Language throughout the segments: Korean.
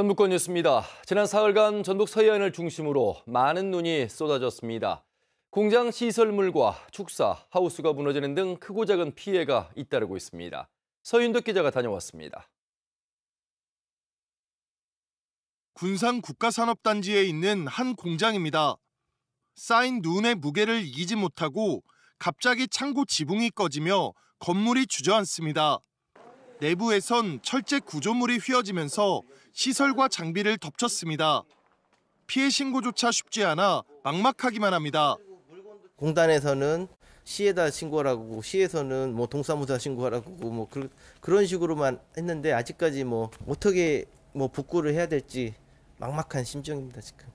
전북권 뉴스입니다. 지난 사흘간 전북 서해안을 중심으로 많은 눈이 쏟아졌습니다. 공장 시설물과 축사, 하우스가 무너지는 등 크고 작은 피해가 잇따르고 있습니다. 서윤덕 기자가 다녀왔습니다. 군산 국가산업단지에 있는 한 공장입니다. 쌓인 눈의 무게를 이기지 못하고 갑자기 창고 지붕이 꺼지며 건물이 주저앉습니다. 내부에선 철제 구조물이 휘어지면서 시설과 장비를 덮쳤습니다. 피해 신고조차 쉽지 않아 막막하기만 합니다. 공단에서는 시에다 신고라고 시에서는 뭐 동사무소 신고하라고 뭐 그, 런 식으로만 했는데 아직까지 뭐 어떻게 뭐 복구를 해야 될지 막막한 심정입니다 지금.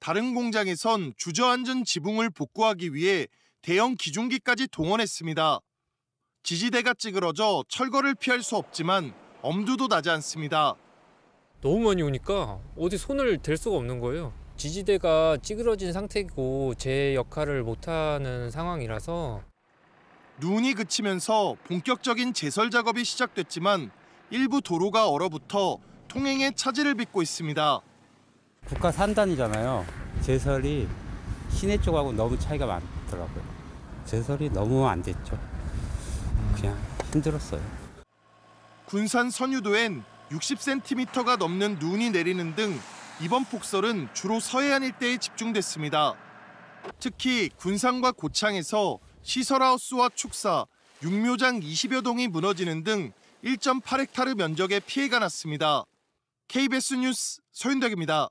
다른 공장에선 주저앉은 지붕을 복구하기 위해 대형 기종기까지 동원했습니다. 지지대가 찌그러져 철거를 피할 수 없지만 엄두도 나지 않습니다. 너무 많이 오니까 어디 손을 댈 수가 없는 거예요. 지지대가 찌그러진 상태고제 역할을 못하는 상황이라서 눈이 그치면서 본격적인 제설 작업이 시작됐지만 일부 도로가 얼어붙어 통행에 차질을 빚고 있습니다. 국가 3단이잖아요. 제설이 시내 쪽하고 너무 차이가 많더라고요. 제설이 너무 안 됐죠. 그냥 힘들었어요. 군산 선유도엔 60cm가 넘는 눈이 내리는 등 이번 폭설은 주로 서해안 일대에 집중됐습니다. 특히 군산과 고창에서 시설하우스와 축사, 육묘장 20여 동이 무너지는 등 1.8헥타르 면적의 피해가 났습니다. KBS 뉴스 서윤덕입니다.